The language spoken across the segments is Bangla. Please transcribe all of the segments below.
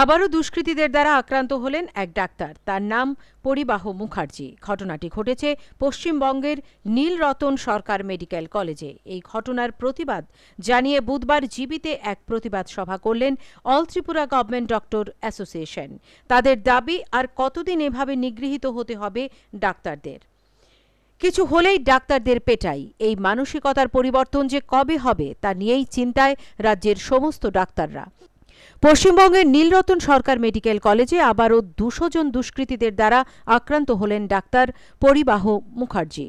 আবারও দুষ্কৃতীদের দ্বারা আক্রান্ত হলেন এক ডাক্তার তার নাম পরিবাহ মুখার্জি ঘটনাটি ঘটেছে পশ্চিমবঙ্গের নীলরতন সরকার মেডিকেল কলেজে এই ঘটনার প্রতিবাদ জানিয়ে বুধবার জীবিতে এক প্রতিবাদ সভা করলেন all Tripura government doctor association তাদের দাবি আর কতদিন এভাবে নিগৃহীত হতে হবে ডাক্তারদের কিছু হলেই ডাক্তারদের পেটাই এই মানসিকতার পরিবর্তন যে কবে হবে তা নিয়েই চিন্তায় রাজ্যের সমস্ত ডাক্তাররা পশ্চিমবঙ্গের নীলরতন সরকার মেডিকেল কলেজে আবারও দুশো জন দুষ্কৃতীদের দ্বারা আক্রান্ত হলেন ডাক্তার পরিবাহ মুখার্জি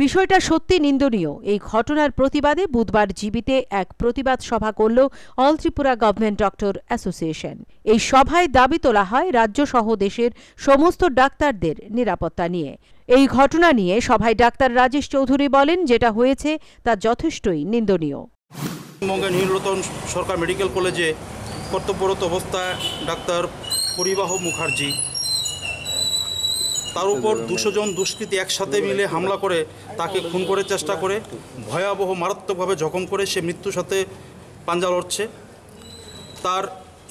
বিষয়টা সত্যি নিন্দনীয় এই ঘটনার প্রতিবাদে বুধবার জীবিতে এক প্রতিবাদ সভা করল all Tripura government doctor association এই সভায় দাবি তোলা হয় রাজ্য সহ দেশের সমস্ত ডাক্তারদের নিরাপত্তা নিয়ে এই ঘটনা নিয়ে সভায় ডাক্তার রাজেশ চৌধুরী বলেন যেটা হয়েছে তা যথেষ্টই নিন্দনীয় চট্টগ্রামের নীলরতন সরকার মেডিকেল কলেজে কর্তব্যরত অবস্থায় ডাক্তার পরিবাহ মুখার্জি তার উপর দুশো জন দুষ্কৃতী একসাথে মিলে হামলা করে তাকে খুন করার চেষ্টা করে ভয়াবহ মারাত্মকভাবে জখম করে সে মৃত্যুর সাথে পাঞ্জা লড়ছে তার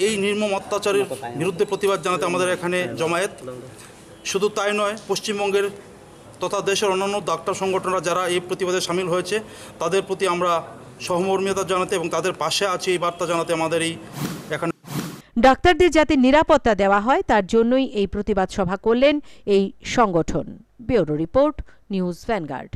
এই নির্মম অত্যাচারের বিরুদ্ধে প্রতিবাদ জানাতে আমাদের এখানে জমায়েত শুধু তাই নয় পশ্চিমবঙ্গের তথা দেশের অন্যান্য ডাক্তার সংগঠনরা যারা এই প্রতিবাদে সামিল হয়েছে তাদের প্রতি আমরা সহমর্মিতা জানাতে এবং তাদের পাশে আছে এই বার্তা জানাতে আমাদের এই এখানে ডাক্তারদের যাতে নিরাপত্তা দেওয়া হয় তার জন্যই এই প্রতিবাদ সভা করলেন এই সংগঠন ব্যুরো রিপোর্ট নিউজ ভ্যানগার্ড